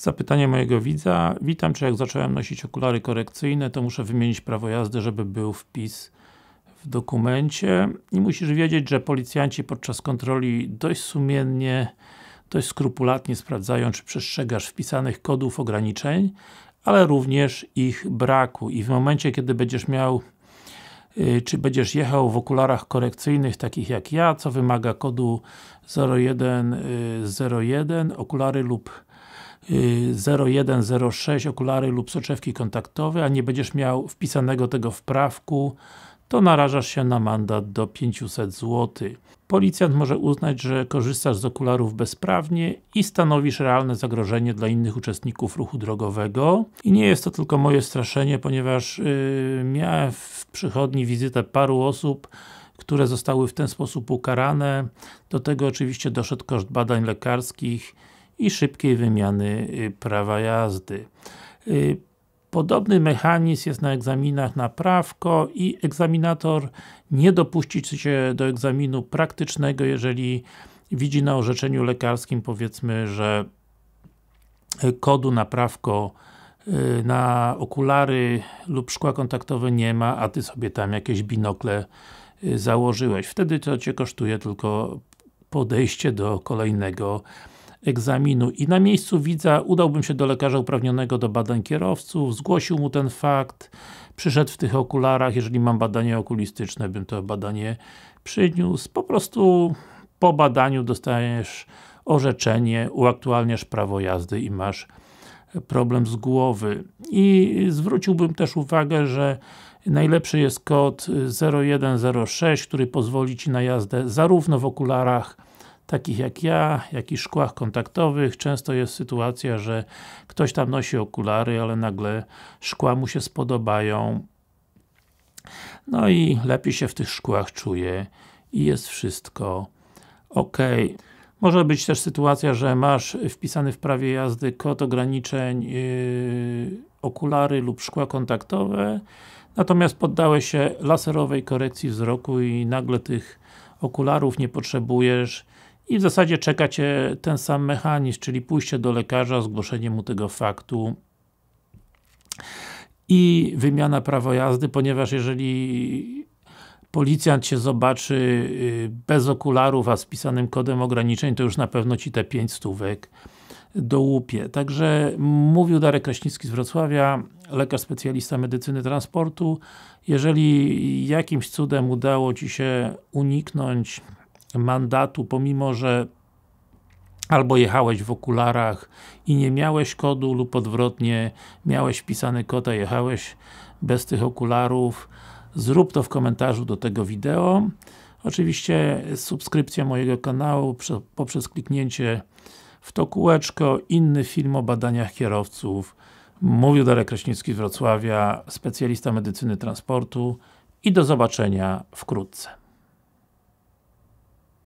Zapytanie mojego widza. Witam, czy jak zacząłem nosić okulary korekcyjne, to muszę wymienić prawo jazdy, żeby był wpis w dokumencie. I musisz wiedzieć, że policjanci podczas kontroli dość sumiennie, dość skrupulatnie sprawdzają, czy przestrzegasz wpisanych kodów ograniczeń, ale również ich braku. I w momencie, kiedy będziesz miał y, czy będziesz jechał w okularach korekcyjnych, takich jak ja, co wymaga kodu 0101, y, okulary lub 0106 okulary lub soczewki kontaktowe, a nie będziesz miał wpisanego tego w prawku, to narażasz się na mandat do 500 zł. Policjant może uznać, że korzystasz z okularów bezprawnie i stanowisz realne zagrożenie dla innych uczestników ruchu drogowego. I nie jest to tylko moje straszenie, ponieważ yy, miałem w przychodni wizytę paru osób, które zostały w ten sposób ukarane. Do tego oczywiście doszedł koszt badań lekarskich i szybkiej wymiany y, prawa jazdy. Y, podobny mechanizm jest na egzaminach na prawko i egzaminator nie dopuści się do egzaminu praktycznego, jeżeli widzi na orzeczeniu lekarskim powiedzmy, że kodu na prawko y, na okulary lub szkła kontaktowe nie ma, a Ty sobie tam jakieś binokle założyłeś. Wtedy to Cię kosztuje tylko podejście do kolejnego egzaminu. I na miejscu widza udałbym się do lekarza uprawnionego do badań kierowców, zgłosił mu ten fakt, przyszedł w tych okularach, jeżeli mam badanie okulistyczne, bym to badanie przyniósł. Po prostu po badaniu dostajesz orzeczenie, uaktualniasz prawo jazdy i masz problem z głowy. I zwróciłbym też uwagę, że najlepszy jest kod 0106, który pozwoli Ci na jazdę zarówno w okularach takich jak ja, jak i szkłach kontaktowych. Często jest sytuacja, że ktoś tam nosi okulary, ale nagle szkła mu się spodobają. No i lepiej się w tych szkłach czuje i jest wszystko ok. Może być też sytuacja, że masz wpisany w prawie jazdy kod ograniczeń yy, okulary lub szkła kontaktowe, natomiast poddałeś się laserowej korekcji wzroku i nagle tych okularów nie potrzebujesz i w zasadzie czekacie ten sam mechanizm, czyli pójście do lekarza, zgłoszenie mu tego faktu i wymiana prawa jazdy, ponieważ jeżeli policjant się zobaczy y, bez okularów, a z pisanym kodem ograniczeń, to już na pewno Ci te 5 stówek dołupie. Także mówił Darek Kraśnicki z Wrocławia, lekarz specjalista medycyny transportu. Jeżeli jakimś cudem udało Ci się uniknąć mandatu, pomimo, że albo jechałeś w okularach i nie miałeś kodu lub odwrotnie, miałeś pisany kod, a jechałeś bez tych okularów, zrób to w komentarzu do tego wideo. Oczywiście subskrypcja mojego kanału poprzez kliknięcie w to kółeczko, inny film o badaniach kierowców. Mówił Darek Kraśnicki z Wrocławia, specjalista medycyny transportu i do zobaczenia wkrótce.